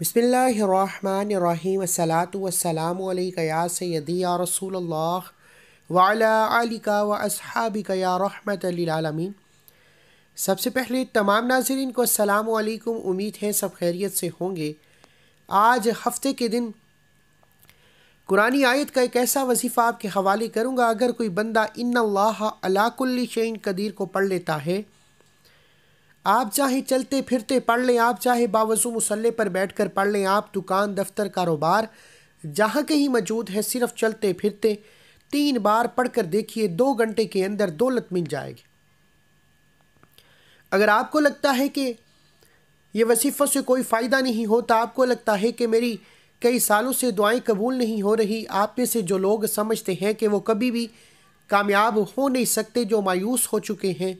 बसमीम वसलातमकया सदी या रसूल वालिका व असहाबिका या सबसे पहले तमाम नाजरन को अलकुम उम्मीद है सब खैरियत से होंगे आज हफ्ते के दिन कुरानी आयत का एक ऐसा वजीफ़ा आपके हवाले करूँगा अगर कोई बंदा इन अल्लाह अलाकुल्ल शैन कदीर को पढ़ लेता है आप चाहे चलते फिरते पढ़ लें आप चाहे बावजू मुसल्ले पर बैठ कर पढ़ लें आप दुकान दफ्तर कारोबार जहाँ कहीं मौजूद है सिर्फ चलते फिरते तीन बार पढ़ कर देखिए दो घंटे के अंदर दौलत मिल जाएगी अगर आपको लगता है कि ये वसीफ़ों से कोई फ़ायदा नहीं होता आपको लगता है कि मेरी कई सालों से दुआएं कबूल नहीं हो रही आप में से जो लोग समझते हैं कि वो कभी भी कामयाब हो नहीं सकते जो मायूस हो चुके हैं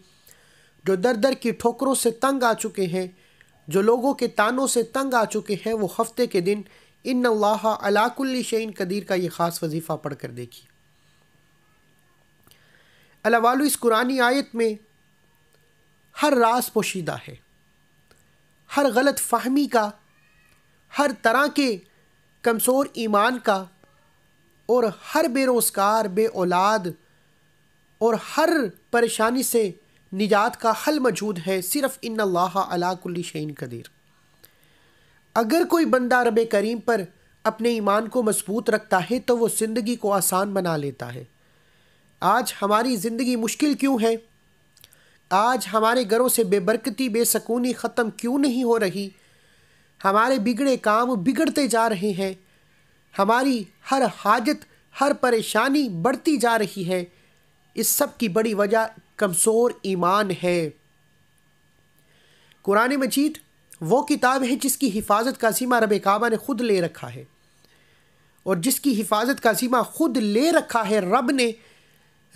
जो दर दर की ठोकरों से तंग आ चुके हैं जो लोगों के तानों से तंग आ चुके हैं वो हफ्ते के दिन इन अल्लाह अलाकुल्ली शैन कदीर का ये ख़ास वजीफ़ा पढ़ कर देखिए अलावाल इस कुरानी आयत में हर रास पोशीदा है हर गलत फहमी का हर तरह के कमज़ोर ईमान का और हर बेरोज़गार बे औलाद और हर परेशानी से निजात का हल मौजूद है सिर्फ इन अल्लाह अलाकुल्ली शैन कदीर अगर कोई बंदा रब करीम पर अपने ईमान को मजबूत रखता है तो वो ज़िंदगी को आसान बना लेता है आज हमारी ज़िंदगी मुश्किल क्यों है आज हमारे घरों से बेबरकती बेसकूनी ख़त्म क्यों नहीं हो रही हमारे बिगड़े काम बिगड़ते जा रहे हैं हमारी हर हाजत हर परेशानी बढ़ती जा रही है इस सब की बड़ी वजह कमज़ोर ईमान है कुरान मजीद वो किताब है जिसकी हिफाजत का सीमा रब काबा ने ख़ुद ले रखा है और जिसकी हिफाजत का सीमा ख़ुद ले रखा है रब ने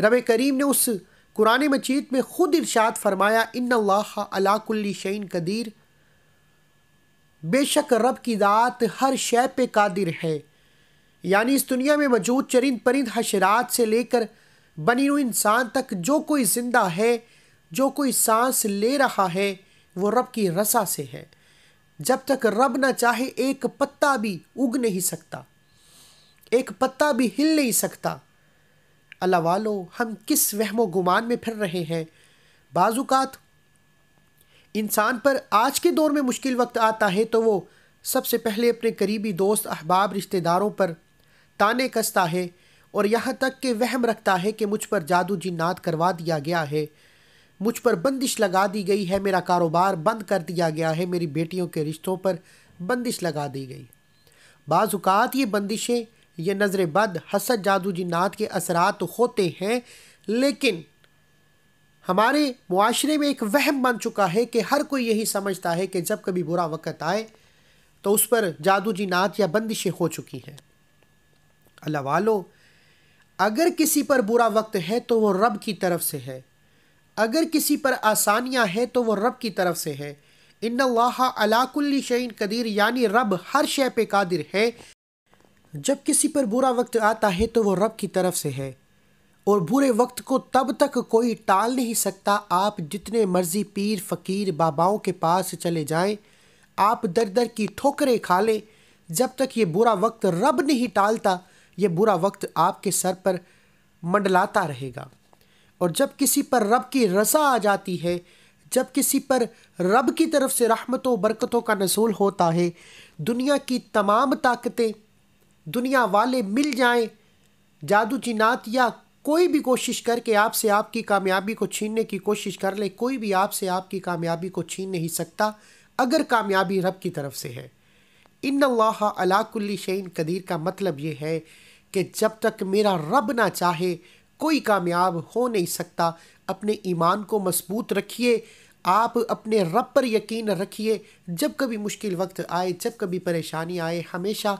रब करीम ने उस कुरान मजीद में ख़ुद इरशाद फरमाया इन अलाकुल्ली शैन कदीर बेशक रब की दात हर शय पे कादिर है यानी इस दुनिया में मौजूद चरिंद परिंद हशरात से लेकर बनी हुई इंसान तक जो कोई ज़िंदा है जो कोई सांस ले रहा है वो रब की रसा से है जब तक रब ना चाहे एक पत्ता भी उग नहीं सकता एक पत्ता भी हिल नहीं सकता अल्लाह वालो हम किस वहमो गुमान में फिर रहे हैं बाजुकात इंसान पर आज के दौर में मुश्किल वक्त आता है तो वो सबसे पहले अपने करीबी दोस्त अहबाब रिश्तेदारों पर ताने कसता है और यहाँ तक कि वहम रखता है कि मुझ पर जादू जिन्नात करवा दिया गया है मुझ पर बंदिश लगा दी गई है मेरा कारोबार बंद कर दिया गया है मेरी बेटियों के रिश्तों पर बंदिश लगा दी गई बाज़ात ये बंदिशें ये नज़र बद हसद जादू जिन्नात के असरात तो होते हैं लेकिन हमारे माशरे में एक वहम बन चुका है कि हर कोई यही समझता है कि जब कभी बुरा वक़्त आए तो उस पर जादू जिनात या बंदिशें हो चुकी हैं अल्लाह वालों अगर किसी पर बुरा वक्त है तो वो रब की तरफ से है अगर किसी पर आसानियाँ हैं तो वो रब की तरफ से है इन अलाकुल्ली शैन कदीर यानी रब हर शय पे कादिर है जब किसी पर बुरा वक्त आता है तो वो रब की तरफ से है और बुरे वक्त को तब तक कोई टाल नहीं सकता आप जितने मर्जी पीर फ़कीर बाबाओं के पास चले जाएं आप दर दर की ठोकरें खा लें जब तक ये बुरा वक्त रब नहीं टालता ये बुरा वक्त आपके सर पर मंडलाता रहेगा और जब किसी पर रब की रसा आ जाती है जब किसी पर रब की तरफ से रहमतों बरकतों का नसूल होता है दुनिया की तमाम ताकतें दुनिया वाले मिल जाएं जादू जिनात या कोई भी कोशिश करके आपसे आपकी कामयाबी को छीनने की कोशिश कर ले कोई भी आपसे आपकी कामयाबी को छीन नहीं सकता अगर कामयाबी रब की तरफ से है इन अल्लाह अलाकुल्ली शैन कदीर का मतलब ये है कि जब तक मेरा रब ना चाहे कोई कामयाब हो नहीं सकता अपने ईमान को मजबूत रखिए आप अपने रब पर यकीन रखिए जब कभी मुश्किल वक्त आए जब कभी परेशानी आए हमेशा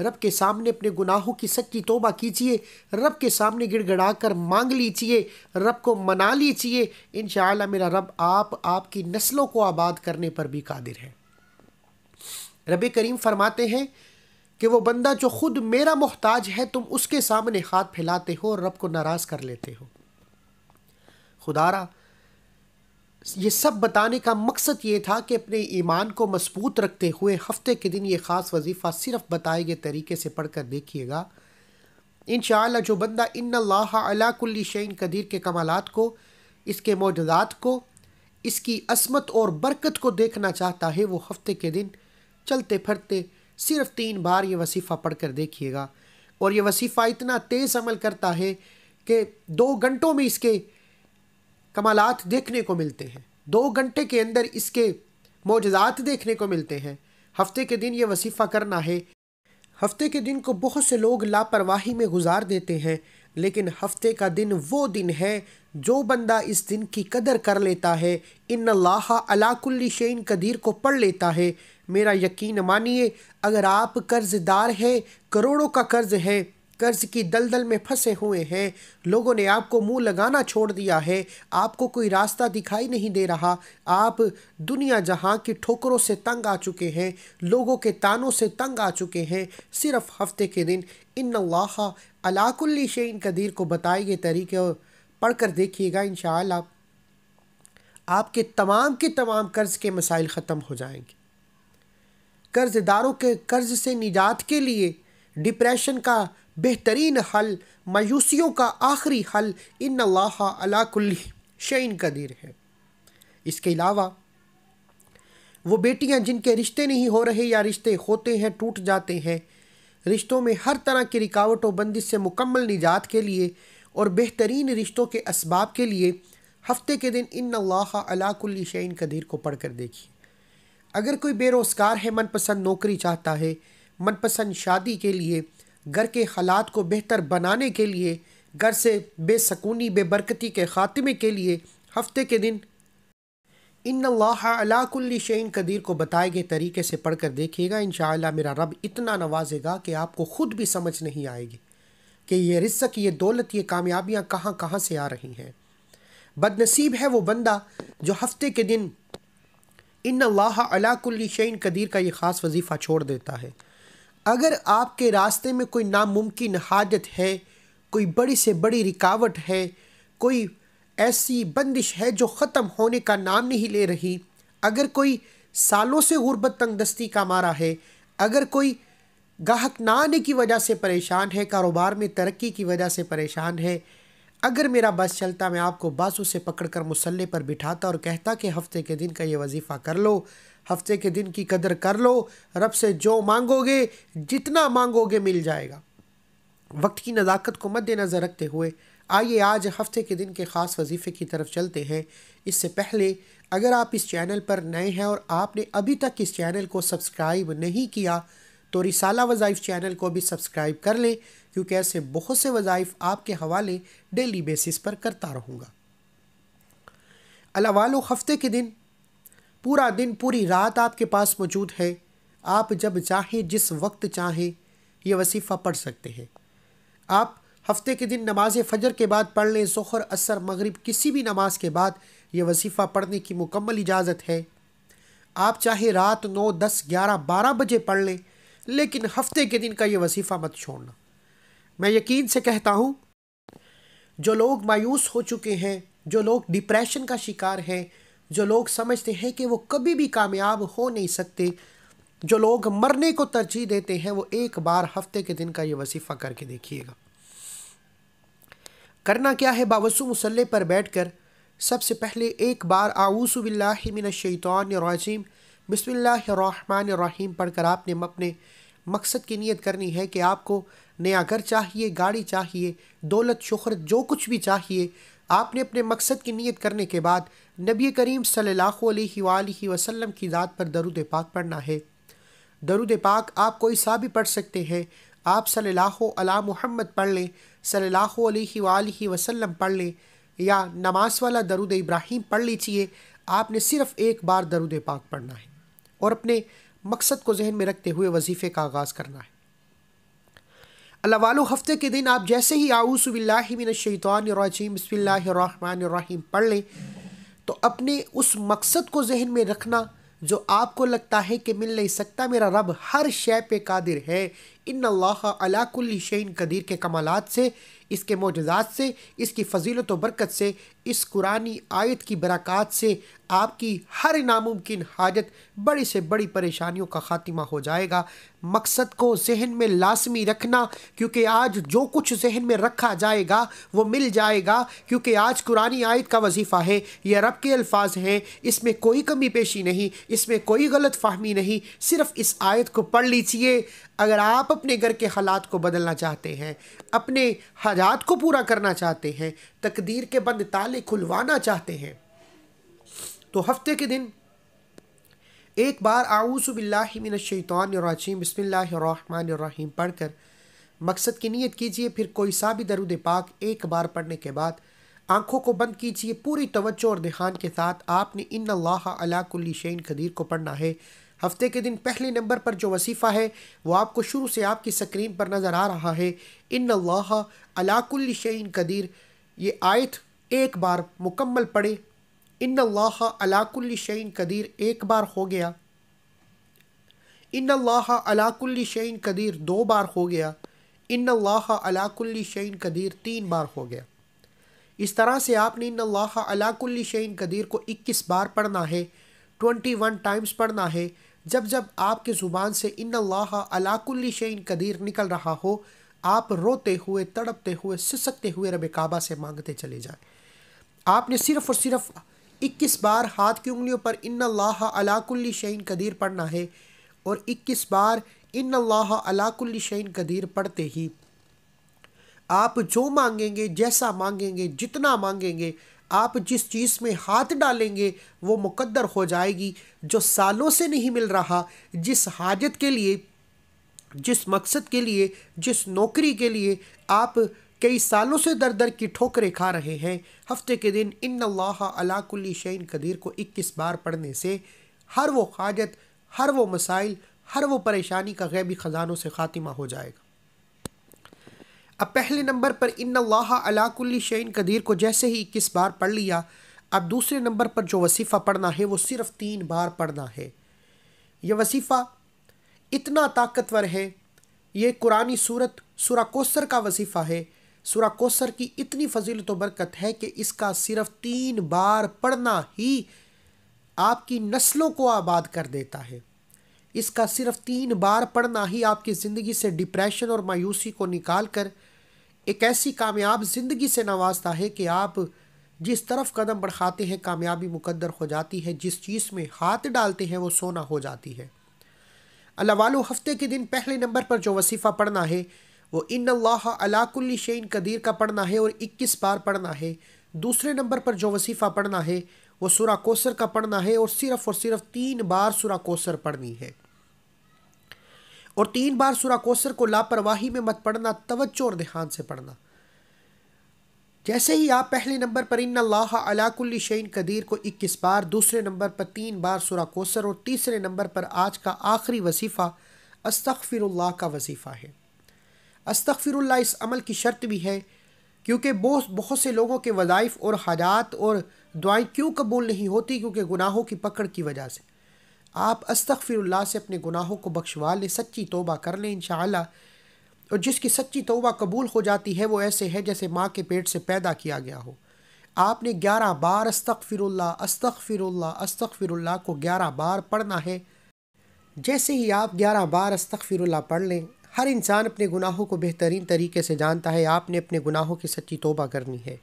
रब के सामने अपने गुनाहों की सच्ची तोबा कीजिए रब के सामने गिड़गड़ा कर मांग लीजिए रब को मना लीजिए इन मेरा रब आप आपकी नस्लों को आबाद करने पर भी कादिर है रब करीम फरमाते हैं कि वो बंदा जो खुद मेरा मोहताज है तुम उसके सामने हाथ फैलाते हो और रब को नाराज़ कर लेते हो खुदारा ये सब बताने का मकसद ये था कि अपने ईमान को मजबूत रखते हुए हफ्ते के दिन ये ख़ास वजीफ़ा सिर्फ बताए गए तरीके से पढ़ कर देखिएगा इन जो बंदा इन अलाकुल्ली शैन कदीर के कमालत को इसके मौजदात को इसकी असमत और बरकत को देखना चाहता है वो हफ्ते के दिन चलते फिरते सिर्फ तीन बार ये वसीफ़ा पढ़ कर देखिएगा और ये वसीफ़ा इतना तेज़ अमल करता है कि दो घंटों में इसके कमालत देखने को मिलते हैं दो घंटे के अंदर इसके मोजात देखने को मिलते हैं हफ्ते के दिन ये वसीफ़ा करना है हफ्ते के दिन को बहुत से लोग लापरवाही में गुजार देते हैं लेकिन हफ्ते का दिन वो दिन है जो बंदा इस दिन की कदर कर लेता है इन अल्लाह अलाकुल्ली शेन कदीर को पढ़ लेता है मेरा यकीन मानिए अगर आप कर्जदार हैं करोड़ों का कर्ज है कर्ज की दलदल में फंसे हुए हैं लोगों ने आपको मुंह लगाना छोड़ दिया है आपको कोई रास्ता दिखाई नहीं दे रहा आप दुनिया जहां की ठोकरों से तंग आ चुके हैं लोगों के तानों से तंग आ चुके हैं सिर्फ हफ्ते के दिन इन अलाकुल्ली शेन कदीर को बताए गए तरीके पढ़कर देखिएगा इन आपके तमाम के तमाम कर्ज़ के मसाइल ख़त्म हो जाएंगे कर्जदारों के कर्ज से निजात के लिए डिप्रेशन का बेहतरीन हल मायूसियों का आखिरी हल इन अलाकुल्ली शैन कदीर है इसके अलावा वो बेटियां जिनके रिश्ते नहीं हो रहे या रिश्ते होते हैं टूट जाते हैं रिश्तों में हर तरह की रिकावट और बंदिश से मुकम्मल निजात के लिए और बेहतरीन रिश्तों के इसबाब के लिए हफ्ते के दिन इन अल्लाह अलाकुल्ली शैन कदीर को पढ़ कर देखिए अगर कोई बेरोज़गार है मनपसंद नौकरी चाहता है मनपसंद शादी के लिए घर के हालात को बेहतर बनाने के लिए घर से बेसकूनी बेबरकती के ख़ात्मे के लिए हफ्ते के दिन इन अलाकुल्ली शैन कदीर को बताए गए तरीके से पढ़ कर देखिएगा इन मेरा रब इतना नवाजेगा कि आपको ख़ुद भी समझ नहीं आएगी कि ये रिस्क ये दौलत ये कामयाबियाँ कहाँ कहाँ से आ रही हैं बदनसीब है वो बंदा जो हफ्ते के दिन इन अल्लाह अलाकुल्लिशन कदीर का ये ख़ास वजीफ़ा छोड़ देता है अगर आपके रास्ते में कोई नामुमकिन हाजत है कोई बड़ी से बड़ी रिकावट है कोई ऐसी बंदिश है जो ख़त्म होने का नाम नहीं ले रही अगर कोई सालों से गुरबत तंगदस्ती का मारा है अगर कोई गाहक ना आने की वजह से परेशान है कारोबार में तरक्की की वजह से परेशान है अगर मेरा बस चलता मैं आपको बासू से पकड़कर मुसल्ले पर बिठाता और कहता कि हफ्ते के दिन का ये वजीफ़ा कर लो हफ्ते के दिन की कदर कर लो रब से जो मांगोगे जितना मांगोगे मिल जाएगा वक्त की नज़ाकत को मद्देनज़र रखते हुए आइए आज हफ्ते के दिन के ख़ास वजीफ़े की तरफ चलते हैं इससे पहले अगर आप इस चैनल पर नए हैं और आपने अभी तक इस चैनल को सब्सक्राइब नहीं किया तो रिसाला वज़ाइफ चैनल को भी सब्सक्राइब कर लें क्योंकि ऐसे बहुत से वज़ाइफ आपके हवाले डेली बेसिस पर करता रहूँगा अलावा हफ्ते के दिन पूरा दिन पूरी रात आपके पास मौजूद है आप जब चाहें जिस वक्त चाहें यह वसीफ़ा पढ़ सकते हैं आप हफ्ते के दिन नमाज फजर के बाद पढ़ लें जहर असर मगरिब किसी भी नमाज के बाद यह वसीफ़ा पढ़ने की मुकम्मल इजाज़त है आप चाहे रात नौ दस ग्यारह बारह बजे पढ़ लें लेकिन हफ्ते के दिन का यह वसीफ़ा मत छोड़ना मैं यकीन से कहता हूँ जो लोग मायूस हो चुके हैं जो लोग डिप्रेशन का शिकार हैं जो लोग समझते हैं कि वो कभी भी कामयाब हो नहीं सकते जो लोग मरने को तरजीह देते हैं वो एक बार हफ्ते के दिन का ये वसीफ़ा करके देखिएगा करना क्या है बावसु मसल्ले पर बैठ कर सबसे पहले एक बार आऊसबिल्लिमिनशैतौनरजीम बसमिल्लर रहीम पढ़कर आपने अपने मकसद की नीयत करनी है कि आपको नया घर चाहिए गाड़ी चाहिए दौलत शहरत जो कुछ भी चाहिए आपने अपने मकसद की नीयत करने के बाद नबी करीम सल्लल्लाहु वसलम वसल्लम की दात पर दरुद पाक पढ़ना है दरुद पाक आप कोई सा भी पढ़ सकते हैं आप सल्लल्लाहु अला पढ़ लें सल अलैहि वसल्लम पढ़ लें या नमाज वाला दरुद इब्राहिम पढ़ लीजिए आपने सिर्फ़ एक बार दरुद पाक पढ़ना है और अपने मकसद को जहन में रखते हुए वजीफ़े का आगाज़ करना है अल्लाह हफ्ते के दिन आप जैसे ही आऊसबिल्लाशैतवानरजीम बसमीम पढ़ लें तो अपने उस मकसद को जहन में रखना जो आपको लगता है कि मिल नहीं सकता मेरा रब हर शय पे कादिर है इन अल्लाह शैन कदीर के कमालत से इसके मोजात से इसकी फजीलत व बरकत से इस कुरानी आयत की बरक़ात से आपकी हर नामुमकिन हाजत बड़ी से बड़ी परेशानियों का ख़ात्मा हो जाएगा मकसद को जहन में लाजमी रखना क्योंकि आज जो कुछ जहन में रखा जाएगा वो मिल जाएगा क्योंकि आज कुरानी आयत का वजीफ़ा है यह रब के अल्फाज हैं इसमें कोई कमी पेशी नहीं इसमें कोई गलत फाहमी नहीं सिर्फ़ इस आयत को पढ़ लीजिए अगर आप अपने घर के हालात को बदलना चाहते हैं अपने हजात को पूरा करना चाहते हैं तकदीर के बंद ताले खुलवाना चाहते हैं तो हफ्ते के दिन एक बार आऊसबिल्लाशैतरजीम बसमीम पढ़ कर मकसद की नीयत कीजिए फिर कोई सा भी दरुद पाक एक बार पढ़ने के बाद आंखों को बंद कीजिए पूरी तवज्जो और ध्यान के साथ आपने इन अल्लाह अला शैन खदीर को पढ़ना है हफ्ते के दिन पहले नंबर पर जो वसीफ़ा है वो आपको शुरू से आपकी स्क्रीन पर नज़र आ रहा है इन अल्लाह अलाकुल कदीर ये आयत एक बार मुकम्मल पढ़े इन अल्लाह अलाकुल कदीर एक बार हो गया इन अल्लाह अलाकुल कदीर दो बार हो गया इन अल्लाह अलाकुल कदीर तीन बार हो गया इस तरह से आपने इन अल्लाह अलाकुल कदीर को इक्कीस बार पढ़ना है ट्वेंटी वन टाइम्स पढ़ना है जब जब आपके ज़ुबान से इन अल्लाह अलाकुल्ली शन कदीर निकल रहा हो आप रोते हुए तड़पते हुए सिसकते हुए रब काबा से मांगते चले जाए आपने सिर्फ़ और सिर्फ़ इक्कीस बार हाथ की उंगलियों पर इन अल्लाह अलाकुल्ली शैन कदीर पढ़ना है और इक्कीस बार इन अल्लाह अलाकुल्ली शैन कदीर पढ़ते ही आप जो मांगेंगे जैसा मांगेंगे जितना मांगेंगे आप जिस चीज़ में हाथ डालेंगे वो मुकद्दर हो जाएगी जो सालों से नहीं मिल रहा जिस हाजत के लिए जिस मकसद के लिए जिस नौकरी के लिए आप कई सालों से दर दर की ठोकरें खा रहे हैं हफ्ते के दिन इन अलाकुल्ली शैन कदीर को इक्कीस बार पढ़ने से हर वो हाजत हर वो मसाइल हर वो परेशानी का गैबी ख़जानों से ख़ात्मा हो जाएगा अब पहले नंबर पर इन अलाकुल्ली शैन कदीर को जैसे ही इक्कीस बार पढ़ लिया अब दूसरे नंबर पर जो वसीफ़ा पढ़ना है वो सिर्फ तीन बार पढ़ना है यह वसीफ़ा इतना ताकतवर है ये कुरानी सूरत सुरा कोसर का वसीफ़ा है सुरा कोसर की इतनी फजीलत बरकत है कि इसका सिर्फ तीन बार पढ़ना ही आपकी नस्लों को आबाद कर देता है इसका सिर्फ तीन बार पढ़ना ही आपकी ज़िंदगी से डिप्रेशन और मायूसी को निकाल कर एक ऐसी कामयाब ज़िंदगी से नवाजता है कि आप जिस तरफ कदम बढ़ाते हैं कामयाबी मुकद्दर हो जाती है जिस चीज़ में हाथ डालते हैं वो सोना हो जाती है अल्लाह वालो हफ्ते के दिन पहले नंबर पर जो वसीफ़ा पढ़ना है वो इन अल्लाह अलाकुल्ली शेन कदीर का पढ़ना है और इक्कीस बार पढ़ना है दूसरे नंबर पर जो वसीफ़ा पढ़ना है वो सुरा कोसर का पढ़ना है और सिर्फ़ और सिर्फ़ तीन बार सुरा कोसर पढ़नी है और तीन बार सुरा कोसर को लापरवाही में मत पढ़ना तवज्जो और ध्यान से पढ़ना जैसे ही आप पहले नंबर पर इन अलाकुल्ली शैन कदीर को इक्कीस बार दूसरे नंबर पर तीन बार सुरा कोसर और तीसरे नंबर पर आज का आखिरी वसीफ़ा अस्तफ़िरुल्लाह का वसीफ़ा है अस्तफ़िरुल्लाह इस अमल की शर्त भी है क्योंकि बहुत बहुत से लोगों के वज़ाइफ़ और हाजात और दुआएं क्यों कबूल नहीं होती क्योंकि गुनाहों की पकड़ की वजह से आप अस्तफ़िरल्ला से अपने गुनाहों को बख्शवा लें सच्ची तोबा कर लें इन और जिसकी सच्ची तोबा कबूल हो जाती है वो ऐसे है जैसे माँ के पेट से पैदा किया गया हो आपने ग्यारह बार अस्तफ़िरल्ला अस्तफ़िरल्ला अस्तफ़िरल्ला को ग्यारह बार पढ़ना है जैसे ही आप ग्यारह बार अस्तफ़िरल्ला पढ़ लें हर इंसान अपने गुनाहों को बेहतरीन तरीके से जानता है आपने अपने गुनाहों की सच्ची तोबा करनी है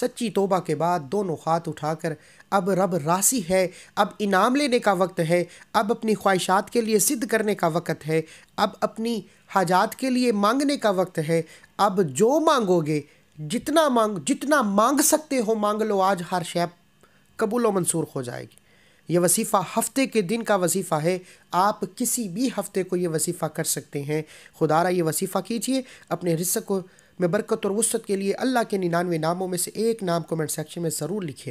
सच्ची तोबा के बाद दोनों हाथ उठाकर अब रब रासी है अब इनाम लेने का वक्त है अब अपनी ख्वाहिशात के लिए सिद्ध करने का वक्त है अब अपनी हाजात के लिए मांगने का वक्त है अब जो मांगोगे जितना मांग जितना मांग सकते हो मांग लो आज हर शय कबूल व मंसूर हो जाएगी यह वसीफ़ा हफ्ते के दिन का वसीफ़ा है आप किसी भी हफ्ते को ये वसीफ़ा कर सकते हैं खुदारा ये वसीफ़ा कीजिए अपने रिस्क को में बरकत और वसत के लिए अल्लाह के निन्यानवे नामों में से एक नाम कमेंट सेक्शन में ज़रूर लिखे